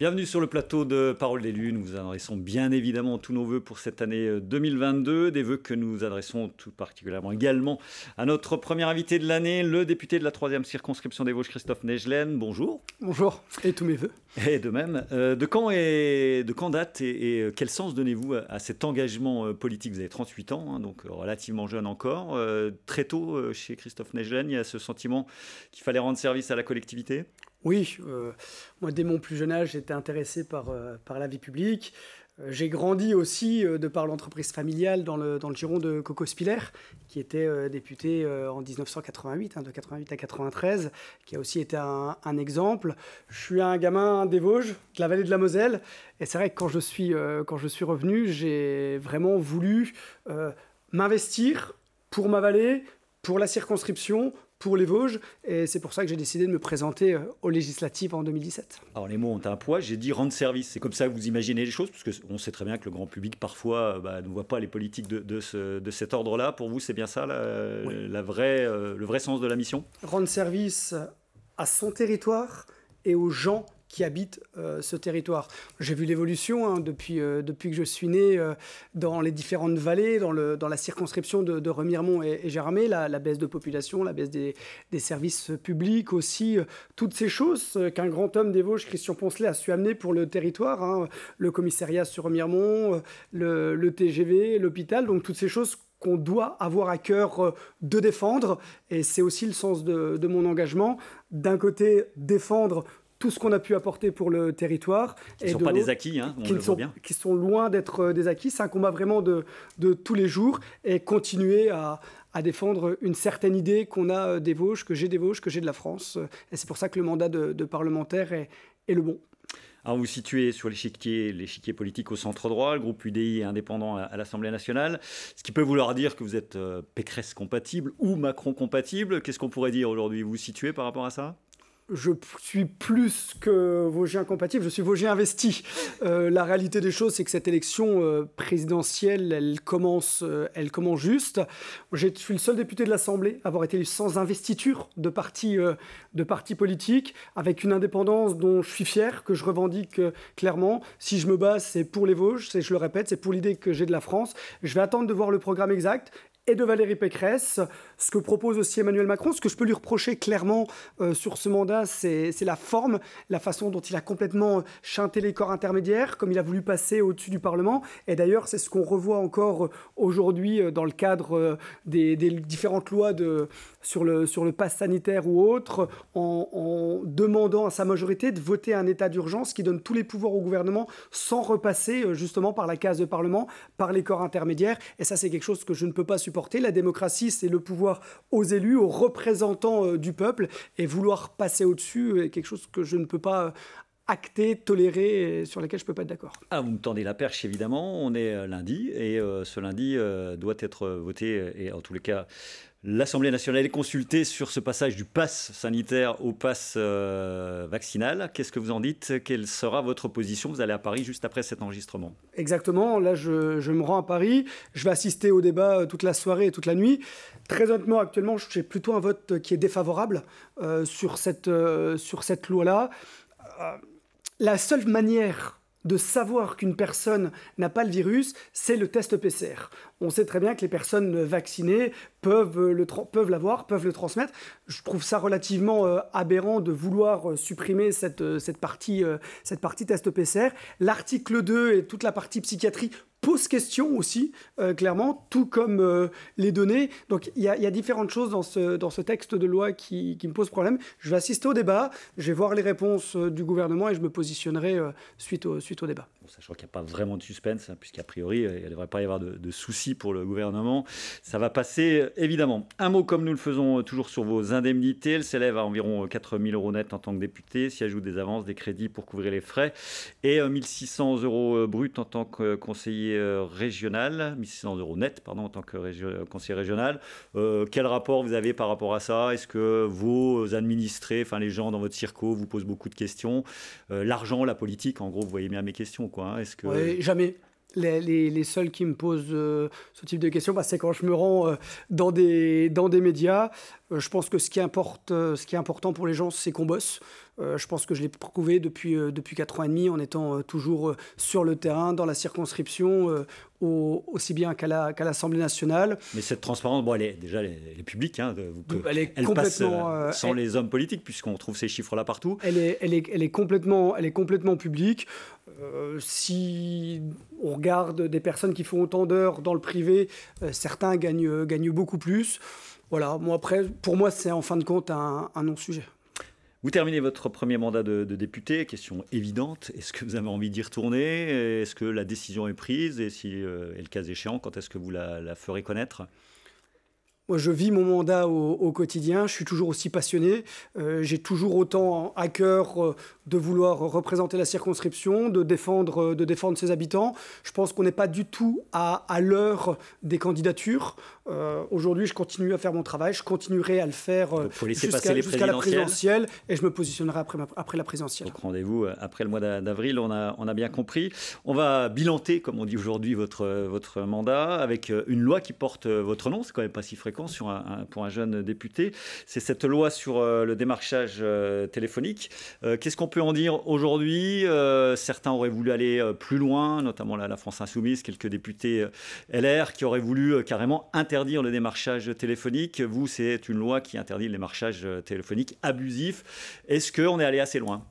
Bienvenue sur le plateau de Parole des Lunes. Nous vous adressons bien évidemment tous nos voeux pour cette année 2022, euh, des voeux que nous adressons tout particulièrement également à notre premier invité de l'année, le député de la troisième circonscription des Vosges, Christophe Nejlen. Bonjour. Bonjour, et tous mes voeux. Et de même. Euh, de, quand et de quand date et, euh, quel sens donnez-vous à, cet engagement politique Vous avez 38 ans, hein, donc relativement jeune encore. très tôt, chez Christophe Nejlen, il y a ce sentiment qu'il fallait rendre service à la collectivité oui, euh, moi dès mon plus jeune âge, j'étais intéressé par, euh, la vie publique. Euh, j'ai grandi aussi, de par l'entreprise familiale, dans le, giron de Coco Spiller, qui était député en 1988, hein, de 88 à 93, qui a aussi été un, exemple. Je suis un gamin des Vosges, de la vallée de la Moselle, et c'est vrai que quand je suis, quand je suis revenu, j'ai vraiment voulu m'investir pour ma vallée, pour la circonscription, pour les Vosges. Et c'est pour ça que j'ai décidé de me présenter euh, aux législatives en 2017. Alors les mots ont un poids, j'ai dit rendre service. C'est comme ça que vous imaginez les choses, parce qu'on on sait très bien que le grand public parfois euh, bah, ne voit pas les politiques de, de, de cet ordre-là. Pour vous, c'est bien ça la, vraie, euh, le vrai sens de la mission Rendre service à son territoire et aux gens qui habitent euh, ce territoire. J'ai vu l'évolution hein, depuis, euh, depuis que je suis né euh, dans les différentes vallées, dans, le, dans la circonscription de, de Remiremont et, Germay, la, baisse de population, la baisse des, services publics aussi, toutes ces choses qu'un grand homme des Vosges, Christian Poncelet, a su amener pour le territoire, hein, le commissariat sur Remiremont, le, TGV, l'hôpital, donc toutes ces choses qu'on doit avoir à cœur de défendre, et c'est aussi le sens de, de mon engagement, d'un côté défendre tout ce qu'on a pu apporter pour le territoire. Qui ne sont pas des acquis, hein, on qui, le sont, bien. qui sont loin d'être euh, des acquis. C'est un combat vraiment de, tous les jours et continuer à, défendre une certaine idée qu'on a euh, des Vosges, que j'ai des Vosges, que j'ai de la France. Et c'est pour ça que le mandat de, parlementaire est, le bon. Alors ah, vous situez sur l'échiquier, l'échiquier politique au centre droit, le groupe UDI est indépendant à, l'Assemblée nationale, ce qui peut vouloir dire que vous êtes euh, Pécresse compatible ou Macron compatible. Qu'est-ce qu'on pourrait dire aujourd'hui Vous vous situez par rapport à ça je suis plus que Vosgien incompatible, je suis Vosgien investi. Euh, la réalité des choses, c'est que cette élection euh, présidentielle, elle commence, euh, elle commence juste. Je suis le seul député de l'Assemblée à avoir été élu sans investiture de parti, de parti politique, avec une indépendance dont je suis fier, que je revendique clairement. Si je me bats, c'est pour les Vosges, je le répète, c'est pour l'idée que j'ai de la France. Je vais attendre de voir le programme exact et de Valérie Pécresse. Ce que propose aussi Emmanuel Macron, ce que je peux lui reprocher clairement euh, sur ce mandat, c'est la forme, la façon dont il a complètement euh, chanté les corps intermédiaires, comme il a voulu passer au-dessus du Parlement. Et d'ailleurs, c'est ce qu'on revoit encore euh, aujourd'hui dans le cadre des différentes lois de, sur le, sur le pass sanitaire ou autre, en, demandant à sa majorité de voter un état d'urgence qui donne tous les pouvoirs au gouvernement sans repasser euh, justement par la case de Parlement, par les corps intermédiaires. Et ça, c'est quelque chose que je ne peux pas supporter. La démocratie, c'est le pouvoir aux élus, aux représentants euh, du peuple. Et vouloir passer au-dessus est quelque chose que je ne peux pas euh, acter, tolérer, sur laquelle je ne peux pas être d'accord. Ah, vous me tendez la perche, évidemment. On est lundi et ce lundi doit être voté et en tous les cas L'Assemblée nationale est consultée sur ce passage du pass sanitaire au pass euh, vaccinal. Qu'est-ce que vous en dites Quelle sera votre position Vous allez à Paris juste après cet enregistrement. Exactement. Là, je, me rends à Paris. Je vais assister au débat euh, toute la soirée et toute la nuit. Très honnêtement, actuellement, j'ai plutôt un vote qui est défavorable euh, sur cette, sur cette loi-là. la seule manière de savoir qu'une personne n'a pas le virus, c'est le test PCR. On sait très bien que les personnes vaccinées peuvent, le peuvent l'avoir, peuvent le transmettre. Je trouve ça relativement euh, aberrant de vouloir euh, supprimer cette, euh, partie, cette partie test PCR. L'article 2 et toute la partie psychiatrie pose question aussi, euh, clairement, tout comme euh, les données. Donc il y, a différentes choses dans ce, dans ce texte de loi qui, qui, me posent problème. Je vais assister au débat, je vais voir les réponses euh, du gouvernement et je me positionnerai suite, au, suite au débat. sachant qu'il n'y a pas vraiment de suspense, hein, puisqu'a priori, il ne devrait pas y avoir de, de, soucis pour le gouvernement. Ça va passer, évidemment. Un mot comme nous le faisons toujours sur vos indemnités. elle s'élève à environ 4 000 euros net en tant que député, s'y ajoutent des avances, des crédits pour couvrir les frais et 1 600 euros bruts en tant que conseiller euh, régional, 1600 euros net, pardon, en tant que euh, conseiller régional. Euh, quel rapport vous avez par rapport à ça Est-ce que vos administrés, enfin les gens dans votre circo, vous posent beaucoup de questions L'argent, la politique, en gros, vous voyez bien mes questions, quoi. Hein. Est-ce que... Oui, jamais les, seuls qui me posent euh, ce type de questions, bah, c'est quand je me rends euh, dans, des, dans des médias. Euh, je pense que ce qui, importe, ce qui est important pour les gens, c'est qu'on bosse. je pense que je l'ai prouvé depuis, depuis 4 ans et demi en étant toujours sur le terrain, dans la circonscription, au, aussi bien qu'à l'Assemblée nationale. Mais cette transparence, elle est déjà publique, hein, elle, est complètement, passe sans les hommes politiques, puisqu'on trouve ces chiffres-là partout. Elle est, elle, est, elle, est complètement, elle est complètement publique. Euh, si on regarde des personnes qui font autant d'heures dans le privé, euh, certains euh, gagnent, beaucoup plus. Voilà, moi après, pour moi, c'est en fin de compte un, non-sujet. Vous terminez votre premier mandat de, député, question évidente, est-ce que vous avez envie d'y retourner Est-ce que la décision est prise Et si le cas échéant, quand est-ce que vous la ferez connaître moi, je vis mon mandat au, quotidien, je suis toujours aussi passionné, euh, j'ai toujours autant à cœur euh, de vouloir représenter la circonscription, de défendre, euh, de défendre ses habitants. Je pense qu'on n'est pas du tout à, à l'heure des candidatures. Aujourd'hui, je continue à faire mon travail, je continuerai à le faire jusqu'à la présidentielle et je me positionnerai après, après la présidentielle. Donc rendez-vous après le mois d'avril, on a, on a bien compris. On va bilanter, comme on dit aujourd'hui, votre, votre mandat avec une loi qui porte votre nom, c'est quand même pas si fréquent sur un, pour un jeune député. C'est cette loi sur euh, le démarchage euh, téléphonique. Euh, qu'est-ce qu'on peut en dire aujourd'hui Certains auraient voulu aller plus loin, notamment la, France Insoumise, quelques députés LR qui auraient voulu carrément interdire le démarchage téléphonique. Vous, c'est une loi qui interdit le démarchage téléphonique abusif. Est-ce qu'on est allé assez loin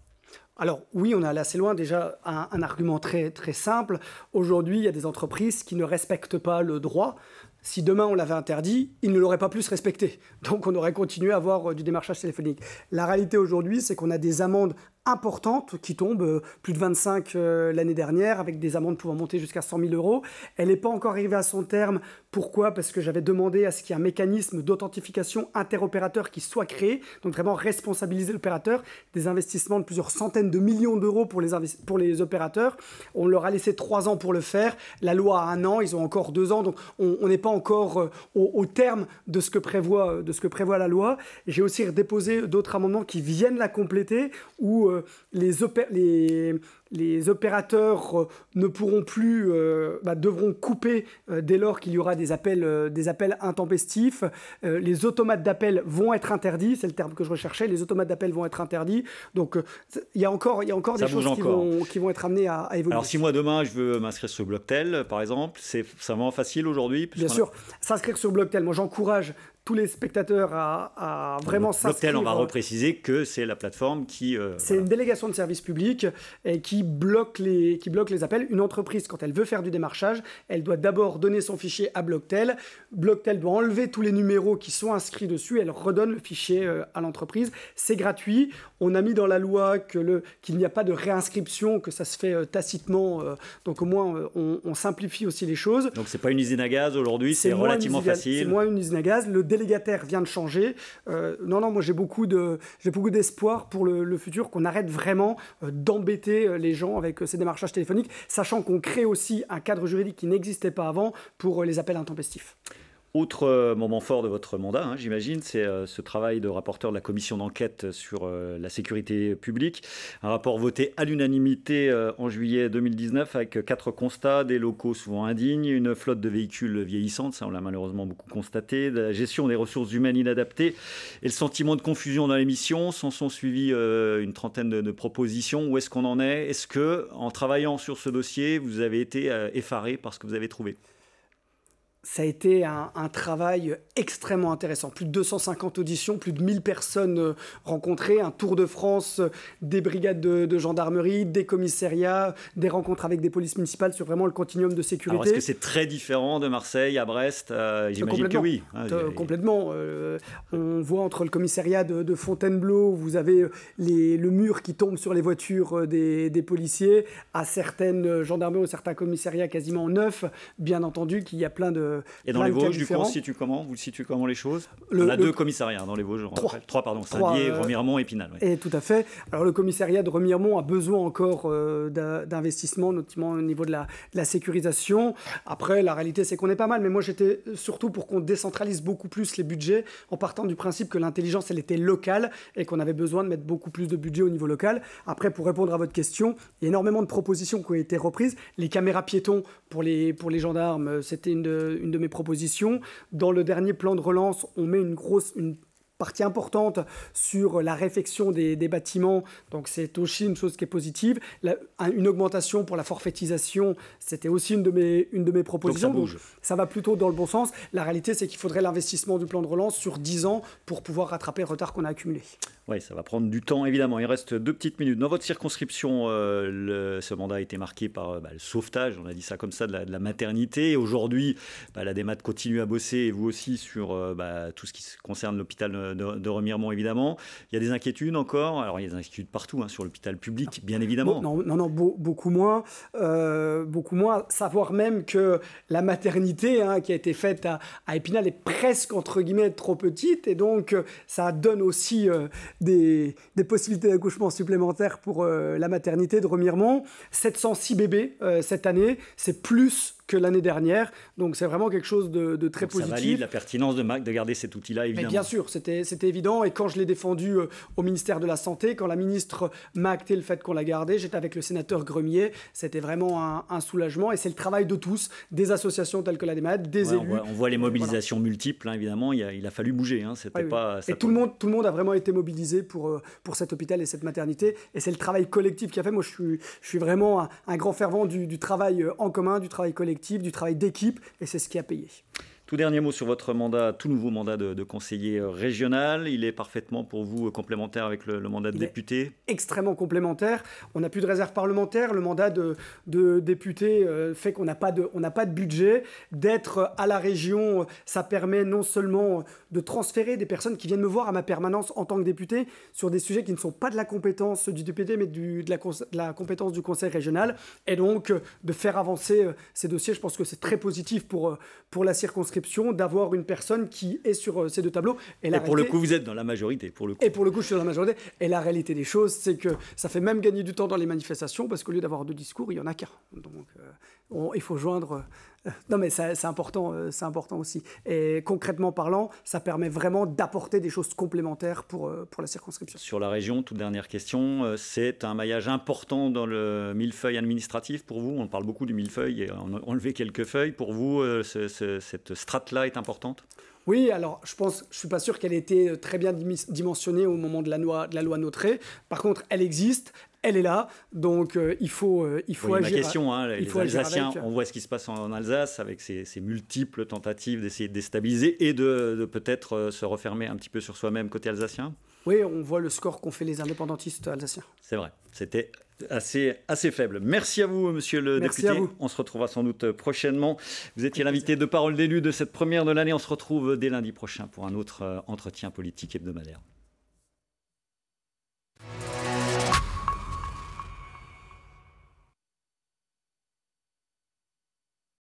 alors oui, on est allé assez loin. Déjà, un, un argument très, très simple. Aujourd'hui, il y a des entreprises qui ne respectent pas le droit si demain on l'avait interdit, ils ne l'auraient pas plus respecté. Donc on aurait continué à avoir euh, du démarchage téléphonique. La réalité aujourd'hui, c'est qu'on a des amendes importante qui tombe euh, plus de 25 euh, l'année dernière avec des amendes pouvant monter jusqu'à 100 000 euros. Elle n'est pas encore arrivée à son terme. Pourquoi Parce que j'avais demandé à ce qu'il y ait un mécanisme d'authentification interopérateur qui soit créé, donc vraiment responsabiliser l'opérateur. Des investissements de plusieurs centaines de millions d'euros pour les, pour les opérateurs. On leur a laissé trois ans pour le faire. La loi a un an, ils ont encore deux ans, donc on n'est pas encore euh, au, terme de ce que prévoit, de ce que prévoit la loi. J'ai aussi déposé d'autres amendements qui viennent la compléter, où les, opé les, les opérateurs euh, ne pourront plus, euh, bah, devront couper euh, dès lors qu'il y aura des appels, des appels intempestifs. les automates d'appel vont être interdits, c'est le terme que je recherchais. Les automates d'appel vont être interdits. Donc il y a encore, il y a encore des choses Qui, vont, être amenées à, évoluer. Alors si moi demain je veux m'inscrire sur Blocktel, par exemple, c'est vraiment facile aujourd'hui. Bien sûr, s'inscrire sur Blocktel. Moi j'encourage tous les spectateurs à, vraiment s'inscrire. Blocktel, on va repréciser que c'est la plateforme qui. c'est une délégation de service public et qui bloque, les, qui bloque les appels. Une entreprise, quand elle veut faire du démarchage, elle doit d'abord donner son fichier à Blocktel. Blocktel doit enlever tous les numéros qui sont inscrits dessus. Elle redonne le fichier euh, à l'entreprise. C'est gratuit. On a mis dans la loi qu'il n'y a pas de réinscription, que ça se fait euh, tacitement. Euh, donc au moins, on, simplifie aussi les choses. Donc c'est pas une usine à gaz aujourd'hui, c'est relativement facile. C'est moins une usine à gaz. Le délégataire vient de changer. non, non, moi j'ai beaucoup d'espoir pour le futur qu'on arrête vraiment d'embêter les gens avec euh, ces démarchages téléphoniques, sachant qu'on crée aussi un cadre juridique qui n'existait pas avant pour euh, les appels intempestifs. Autre euh, moment fort de votre mandat, hein, j'imagine, c'est euh, ce travail de rapporteur de la commission d'enquête sur euh, la sécurité publique. Un rapport voté à l'unanimité en juillet 2019 avec quatre constats, des locaux souvent indignes, une flotte de véhicules vieillissante, ça on l'a malheureusement beaucoup constaté, la gestion des ressources humaines inadaptées et le sentiment de confusion dans les missions. S'en sont suivies une trentaine de, propositions. Où est-ce qu'on en est Est-ce que, en travaillant sur ce dossier, vous avez été effaré par ce que vous avez trouvé ça a été un, travail extrêmement intéressant. Plus de 250 auditions, plus de 1000 personnes euh, rencontrées, un tour de France, euh, des brigades de, gendarmerie, des commissariats, des rencontres avec des polices municipales sur vraiment le continuum de sécurité. Est-ce que c'est très différent de Marseille à Brest euh, J'imagine que oui. Ah, complètement. on voit entre le commissariat de, Fontainebleau, vous avez les, le mur qui tombe sur les voitures des, des policiers, à certaines gendarmeries ou certains commissariats quasiment neufs, bien entendu qu'il y a plein de et dans les Vosges, du coup, on situe comment Vous situez comment les choses le, On a deux commissariats hein, dans les Vosges, je trois. trois, pardon, saint euh, Remiremont et Pinal. Oui. Et tout à fait. Alors le commissariat de Remiremont a besoin encore euh, d'investissement, notamment au niveau de la, sécurisation. Après, la réalité, c'est qu'on est pas mal, mais moi j'étais euh, surtout pour qu'on décentralise beaucoup plus les budgets en partant du principe que l'intelligence, elle était locale et qu'on avait besoin de mettre beaucoup plus de budget au niveau local. Après, pour répondre à votre question, il y a énormément de propositions qui ont été reprises. Les caméras piétons pour les, pour les gendarmes, c'était une, une de mes propositions. Dans le dernier plan de relance, on met une grosse, une partie importante sur la réfection des, bâtiments. Donc c'est aussi une chose qui est positive. une augmentation pour la forfaitisation, c'était aussi une de mes, une de mes propositions. ça, va plutôt dans le bon sens. La réalité, c'est qu'il faudrait l'investissement du plan de relance sur 10 ans pour pouvoir rattraper le retard qu'on a accumulé. Oui, ça va prendre du temps, évidemment. Il reste deux petites minutes. Dans votre circonscription, euh, ce mandat a été marqué par euh, bah, le sauvetage, on a dit ça comme ça, de la, maternité. Aujourd'hui, bah, la DEMAT continue à bosser, et vous aussi, sur euh, bah, tout ce qui concerne l'hôpital de, Remiremont, évidemment. Il y a des inquiétudes encore. Alors, il y a des inquiétudes partout, hein, sur l'hôpital public, ah, bien évidemment. non, non, non beaucoup moins. beaucoup moins. Savoir même que la maternité hein, qui a été faite à, à Épinal est presque, entre guillemets, trop petite. Et donc, ça donne aussi des, possibilités d'accouchement supplémentaires pour euh, la maternité de Remiremont. 706 bébés euh, cette année, c'est plus que l'année dernière. Donc c'est vraiment quelque chose de, très Donc, positif. Ça valide la pertinence de Mac de garder cet outil-là, évidemment. Mais bien sûr, c'était évident. Et quand je l'ai défendu euh, au ministère de la Santé, quand la ministre m'a acté le fait qu'on l'a gardé, j'étais avec le sénateur Gremier. C'était vraiment un, soulagement. Et c'est le travail de tous, des associations telles que la DEMAD, des élus. On voit, les mobilisations multiples, hein, évidemment. Il a, il a, fallu bouger. Hein. C'était pas, et tout le, monde, tout le monde a vraiment été mobilisé pour, euh, pour cet hôpital et cette maternité. Et c'est le travail collectif qui a fait. Moi, je suis, je suis vraiment un, grand fervent du, du travail euh, en commun, du travail collectif du travail d'équipe, et c'est ce qui a payé. Tout dernier mot sur votre mandat, tout nouveau mandat de, conseiller euh, régional. Il est parfaitement pour vous euh, complémentaire avec le, mandat de député Extrêmement complémentaire. On n'a plus de réserve parlementaire. Le mandat de, député euh, fait qu'on n'a pas, de, budget. D'être à la région, ça permet non seulement de transférer des personnes qui viennent me voir à ma permanence en tant que député sur des sujets qui ne sont pas de la compétence du député, mais de, la, compétence du conseil régional. Et donc, de faire avancer ces dossiers, je pense que c'est très positif pour, pour la circonscription d'avoir une personne qui est sur euh, ces deux tableaux. Et, pour le coup, vous êtes dans la majorité. Pour le coup. Et pour le coup, je suis dans la majorité. Et la réalité des choses, c'est que ça fait même gagner du temps dans les manifestations parce qu'au lieu d'avoir deux discours, il y en a qu'un. Donc, euh, il faut joindre non, mais c'est important, euh, c'est important aussi. Et concrètement parlant, ça permet vraiment d'apporter des choses complémentaires pour, euh, pour la circonscription. Sur la région, toute dernière question, euh, c'est un maillage important dans le millefeuille administratif pour vous On parle beaucoup du millefeuille et on a enlevé quelques feuilles. Pour vous, cette strate-là est importante oui, alors je pense, je suis pas sûr qu'elle ait été très bien dimensionnée au moment de la loi, de la loi Par contre, elle existe, elle est là, donc il faut, agir il faut agir. Ma question, les, Alsaciens, on voit ce qui se passe en, Alsace avec ces, multiples tentatives d'essayer de déstabiliser et de, peut-être euh, se refermer un petit peu sur soi-même côté alsacien. Oui, on voit le score qu'ont fait les indépendantistes alsaciens. C'est vrai, c'était assez, assez faible. Merci à vous, monsieur le député. On se retrouvera sans doute prochainement. Vous étiez l'invité de Parole d'élu de cette première de l'année. On se retrouve dès lundi prochain pour un autre euh, entretien politique hebdomadaire.